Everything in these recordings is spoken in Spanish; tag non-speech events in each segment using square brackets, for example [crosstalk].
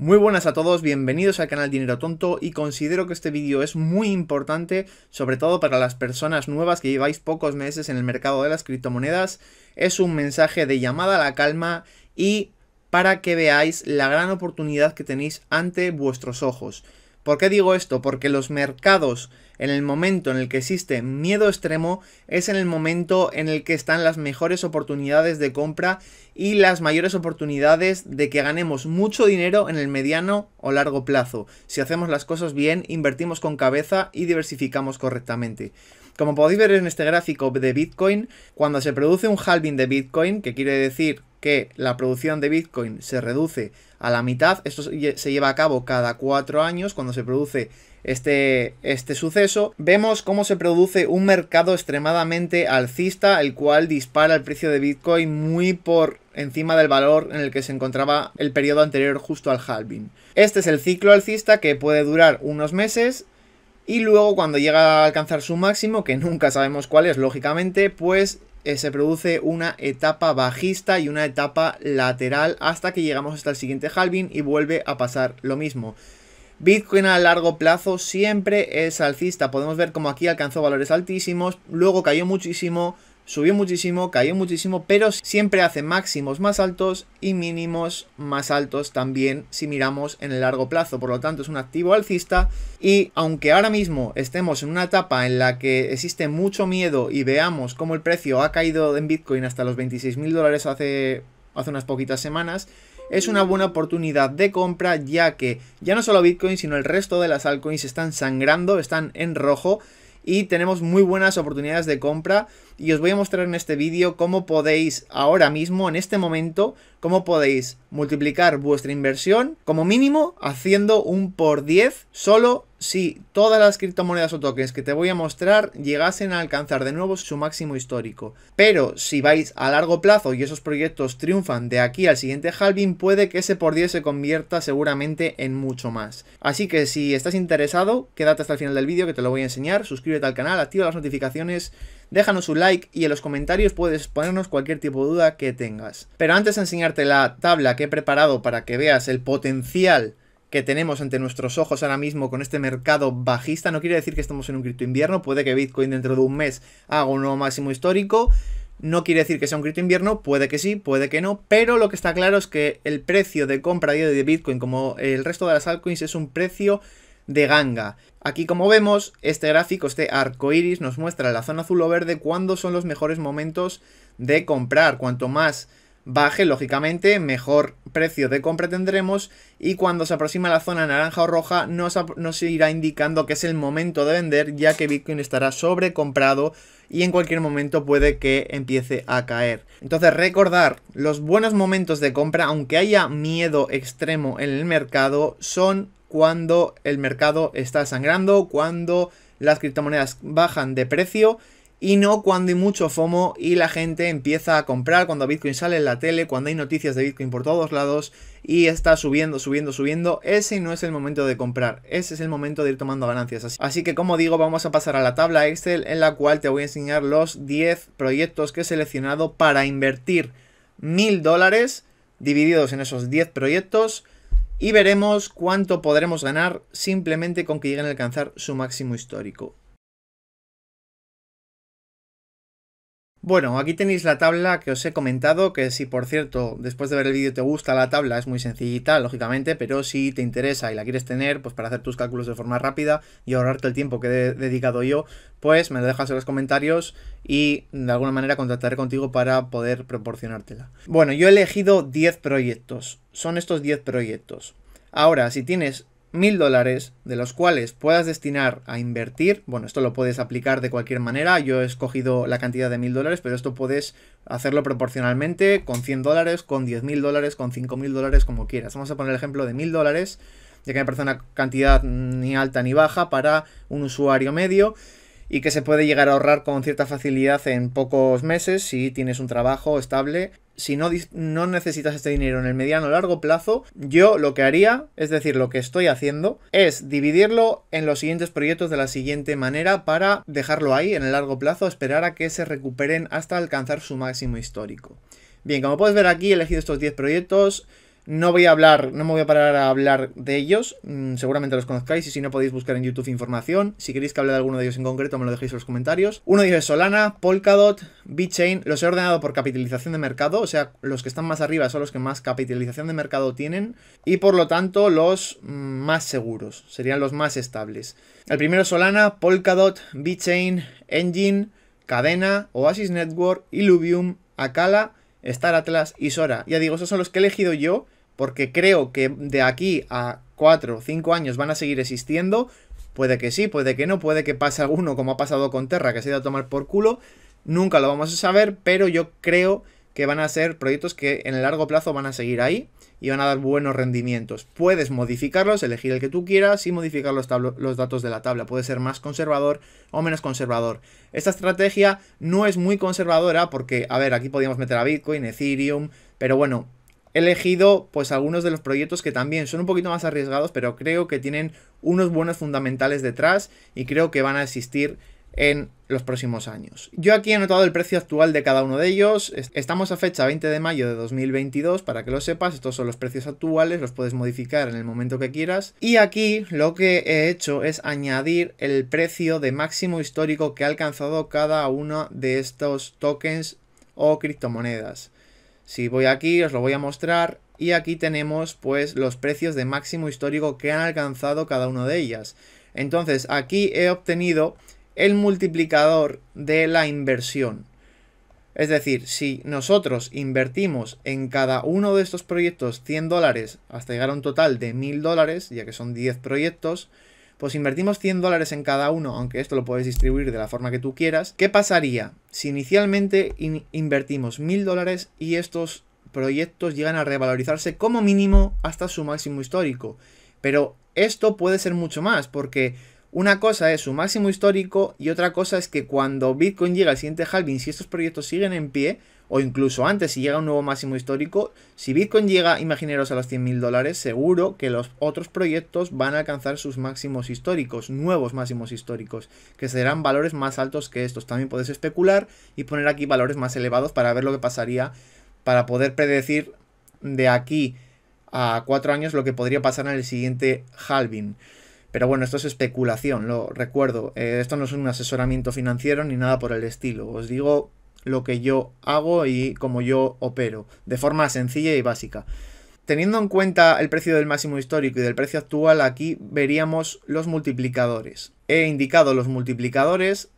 Muy buenas a todos, bienvenidos al canal Dinero Tonto y considero que este vídeo es muy importante, sobre todo para las personas nuevas que lleváis pocos meses en el mercado de las criptomonedas. Es un mensaje de llamada a la calma y para que veáis la gran oportunidad que tenéis ante vuestros ojos. ¿Por qué digo esto? Porque los mercados, en el momento en el que existe miedo extremo, es en el momento en el que están las mejores oportunidades de compra y las mayores oportunidades de que ganemos mucho dinero en el mediano o largo plazo. Si hacemos las cosas bien, invertimos con cabeza y diversificamos correctamente. Como podéis ver en este gráfico de Bitcoin, cuando se produce un halving de Bitcoin, que quiere decir que la producción de Bitcoin se reduce a la mitad. Esto se lleva a cabo cada cuatro años cuando se produce este, este suceso. Vemos cómo se produce un mercado extremadamente alcista, el cual dispara el precio de Bitcoin muy por encima del valor en el que se encontraba el periodo anterior justo al halving. Este es el ciclo alcista que puede durar unos meses. Y luego cuando llega a alcanzar su máximo, que nunca sabemos cuál es, lógicamente, pues eh, se produce una etapa bajista y una etapa lateral hasta que llegamos hasta el siguiente halving y vuelve a pasar lo mismo. Bitcoin a largo plazo siempre es alcista. Podemos ver como aquí alcanzó valores altísimos, luego cayó muchísimo, subió muchísimo, cayó muchísimo, pero siempre hace máximos más altos y mínimos más altos también si miramos en el largo plazo. Por lo tanto, es un activo alcista y aunque ahora mismo estemos en una etapa en la que existe mucho miedo y veamos cómo el precio ha caído en Bitcoin hasta los 26 mil dólares hace, hace unas poquitas semanas, es una buena oportunidad de compra ya que ya no solo Bitcoin sino el resto de las altcoins están sangrando, están en rojo y tenemos muy buenas oportunidades de compra y os voy a mostrar en este vídeo cómo podéis ahora mismo, en este momento, cómo podéis multiplicar vuestra inversión como mínimo haciendo un por 10 solo si todas las criptomonedas o tokens que te voy a mostrar llegasen a alcanzar de nuevo su máximo histórico. Pero si vais a largo plazo y esos proyectos triunfan de aquí al siguiente halving, puede que ese por 10 se convierta seguramente en mucho más. Así que si estás interesado, quédate hasta el final del vídeo que te lo voy a enseñar, suscríbete al canal, activa las notificaciones Déjanos un like y en los comentarios puedes ponernos cualquier tipo de duda que tengas. Pero antes de enseñarte la tabla que he preparado para que veas el potencial que tenemos ante nuestros ojos ahora mismo con este mercado bajista, no quiere decir que estemos en un cripto invierno, puede que Bitcoin dentro de un mes haga un nuevo máximo histórico, no quiere decir que sea un cripto invierno, puede que sí, puede que no, pero lo que está claro es que el precio de compra de Bitcoin, como el resto de las altcoins, es un precio de ganga. Aquí como vemos, este gráfico, este arco iris, nos muestra la zona azul o verde cuándo son los mejores momentos de comprar. Cuanto más baje, lógicamente, mejor precio de compra tendremos y cuando se aproxima la zona naranja o roja nos, nos, irá indicando que es el momento de vender ya que Bitcoin estará sobrecomprado y en cualquier momento puede que empiece a caer. Entonces recordar, los buenos momentos de compra, aunque haya miedo extremo en el mercado, son cuando el mercado está sangrando, cuando las criptomonedas bajan de precio y no cuando hay mucho FOMO y la gente empieza a comprar, cuando Bitcoin sale en la tele, cuando hay noticias de Bitcoin por todos lados y está subiendo, subiendo, subiendo. Ese no es el momento de comprar, ese es el momento de ir tomando ganancias. Así que como digo, vamos a pasar a la tabla Excel en la cual te voy a enseñar los 10 proyectos que he seleccionado para invertir mil dólares divididos en esos 10 proyectos y veremos cuánto podremos ganar simplemente con que lleguen a alcanzar su máximo histórico. Bueno, aquí tenéis la tabla que os he comentado, que si por cierto, después de ver el vídeo te gusta la tabla, es muy sencillita, lógicamente, pero si te interesa y la quieres tener, pues para hacer tus cálculos de forma rápida y ahorrarte el tiempo que he dedicado yo, pues me lo dejas en los comentarios y de alguna manera contactaré contigo para poder proporcionártela. Bueno, yo he elegido 10 proyectos, son estos 10 proyectos. Ahora, si tienes mil dólares, de los cuales puedas destinar a invertir, bueno, esto lo puedes aplicar de cualquier manera, yo he escogido la cantidad de mil dólares, pero esto puedes hacerlo proporcionalmente con 100 dólares, con 10 mil dólares, con 5 mil dólares, como quieras. Vamos a poner el ejemplo de mil dólares, ya que me parece una cantidad ni alta ni baja para un usuario medio y que se puede llegar a ahorrar con cierta facilidad en pocos meses si tienes un trabajo estable. Si no, no necesitas este dinero en el mediano o largo plazo, yo lo que haría, es decir, lo que estoy haciendo, es dividirlo en los siguientes proyectos de la siguiente manera para dejarlo ahí en el largo plazo, esperar a que se recuperen hasta alcanzar su máximo histórico. Bien, como puedes ver aquí, he elegido estos 10 proyectos. No voy a hablar, no me voy a parar a hablar de ellos, mm, seguramente los conozcáis y si no podéis buscar en YouTube información. Si queréis que hable de alguno de ellos en concreto me lo dejéis en los comentarios. Uno dice Solana, Polkadot, B-Chain. los he ordenado por capitalización de mercado, o sea, los que están más arriba son los que más capitalización de mercado tienen y por lo tanto los mm, más seguros, serían los más estables. El primero es Solana, Polkadot, B-Chain, Engine, Cadena, Oasis Network, Illuvium, Akala, Star Atlas y Sora. Ya digo, esos son los que he elegido yo porque creo que de aquí a 4 o 5 años van a seguir existiendo. Puede que sí, puede que no, puede que pase alguno como ha pasado con Terra, que se ha ido a tomar por culo. Nunca lo vamos a saber, pero yo creo que van a ser proyectos que en el largo plazo van a seguir ahí y van a dar buenos rendimientos. Puedes modificarlos, elegir el que tú quieras y modificar los, datos de la tabla. Puede ser más conservador o menos conservador. Esta estrategia no es muy conservadora porque, a ver, aquí podíamos meter a Bitcoin, Ethereum, pero bueno, he elegido pues algunos de los proyectos que también son un poquito más arriesgados, pero creo que tienen unos buenos fundamentales detrás y creo que van a existir en los próximos años. Yo aquí he anotado el precio actual de cada uno de ellos. Estamos a fecha 20 de mayo de 2022, para que lo sepas, estos son los precios actuales, los puedes modificar en el momento que quieras. Y aquí lo que he hecho es añadir el precio de máximo histórico que ha alcanzado cada uno de estos tokens o criptomonedas. Si voy aquí, os lo voy a mostrar. Y aquí tenemos pues los precios de máximo histórico que han alcanzado cada una de ellas. Entonces aquí he obtenido el multiplicador de la inversión. Es decir, si nosotros invertimos en cada uno de estos proyectos 100 dólares hasta llegar a un total de 1000 dólares, ya que son 10 proyectos, pues invertimos 100 dólares en cada uno, aunque esto lo puedes distribuir de la forma que tú quieras, ¿qué pasaría si inicialmente invertimos 1000 dólares y estos proyectos llegan a revalorizarse como mínimo hasta su máximo histórico? Pero esto puede ser mucho más, porque una cosa es su máximo histórico y otra cosa es que cuando Bitcoin llega al siguiente halving, si estos proyectos siguen en pie, o incluso antes, si llega un nuevo máximo histórico, si Bitcoin llega, imaginaros, a los 100.000 dólares, seguro que los otros proyectos van a alcanzar sus máximos históricos, nuevos máximos históricos, que serán valores más altos que estos. También podéis especular y poner aquí valores más elevados para ver lo que pasaría, para poder predecir de aquí a cuatro años lo que podría pasar en el siguiente halving. Pero bueno, esto es especulación, lo recuerdo. Eh, esto no es un asesoramiento financiero ni nada por el estilo. Os digo lo que yo hago y como yo opero, de forma sencilla y básica. Teniendo en cuenta el precio del máximo histórico y del precio actual, aquí veríamos los multiplicadores. He indicado los multiplicadores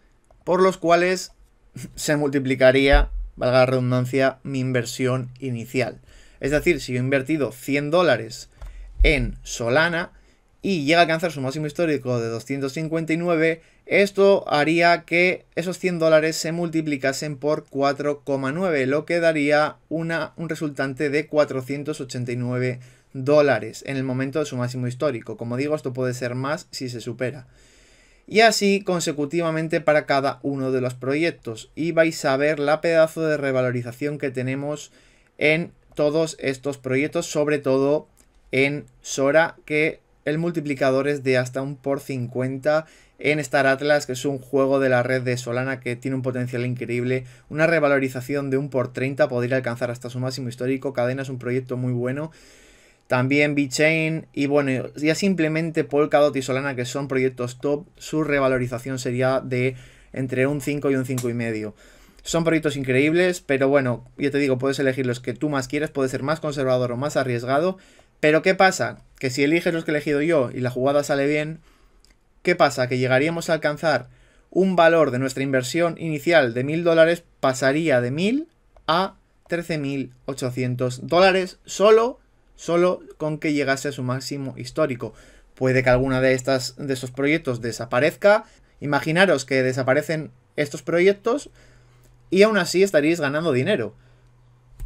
por los cuales [laughs] se multiplicaría, valga la redundancia, mi inversión inicial. Es decir, si yo he invertido 100 dólares en Solana y llega a alcanzar su máximo histórico de 259, esto haría que esos 100 dólares se multiplicasen por 4,9, lo que daría una, un resultante de 489 dólares en el momento de su máximo histórico. Como digo, esto puede ser más si se supera. Y así consecutivamente para cada uno de los proyectos. Y vais a ver la pedazo de revalorización que tenemos en todos estos proyectos, sobre todo en Sora, que el multiplicador es de hasta un por 50 en Star Atlas, que es un juego de la red de Solana que tiene un potencial increíble. Una revalorización de un por 30 podría alcanzar hasta su máximo histórico. Cadena es un proyecto muy bueno. También Chain y bueno, ya simplemente Polkadot y Solana, que son proyectos top, su revalorización sería de entre un 5 y un 5,5. Son proyectos increíbles, pero bueno, yo te digo, puedes elegir los que tú más quieres, puede ser más conservador o más arriesgado. Pero ¿qué pasa? Que si eliges los que he elegido yo y la jugada sale bien, ¿Qué pasa? Que llegaríamos a alcanzar un valor de nuestra inversión inicial de 1.000 dólares, pasaría de 1.000 a 13.800 dólares solo, solo con que llegase a su máximo histórico. Puede que alguna de estas de esos proyectos desaparezca. Imaginaros que desaparecen estos proyectos y aún así estaríais ganando dinero.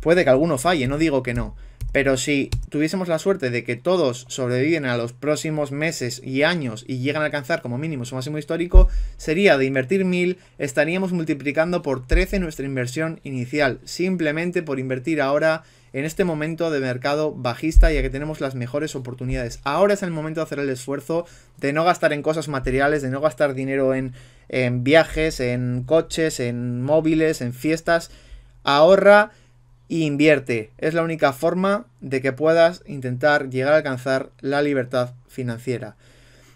Puede que alguno falle, no digo que no. Pero si tuviésemos la suerte de que todos sobreviven a los próximos meses y años y llegan a alcanzar como mínimo su máximo histórico, sería de invertir mil, estaríamos multiplicando por 13 nuestra inversión inicial, simplemente por invertir ahora en este momento de mercado bajista ya que tenemos las mejores oportunidades. Ahora es el momento de hacer el esfuerzo de no gastar en cosas materiales, de no gastar dinero en, en viajes, en coches, en móviles, en fiestas. Ahorra y invierte. Es la única forma de que puedas intentar llegar a alcanzar la libertad financiera.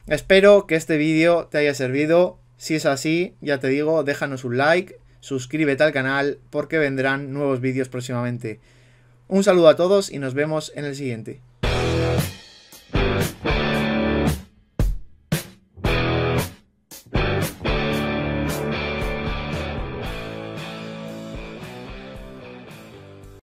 Espero que este vídeo te haya servido. Si es así, ya te digo, déjanos un like, suscríbete al canal porque vendrán nuevos vídeos próximamente. Un saludo a todos y nos vemos en el siguiente.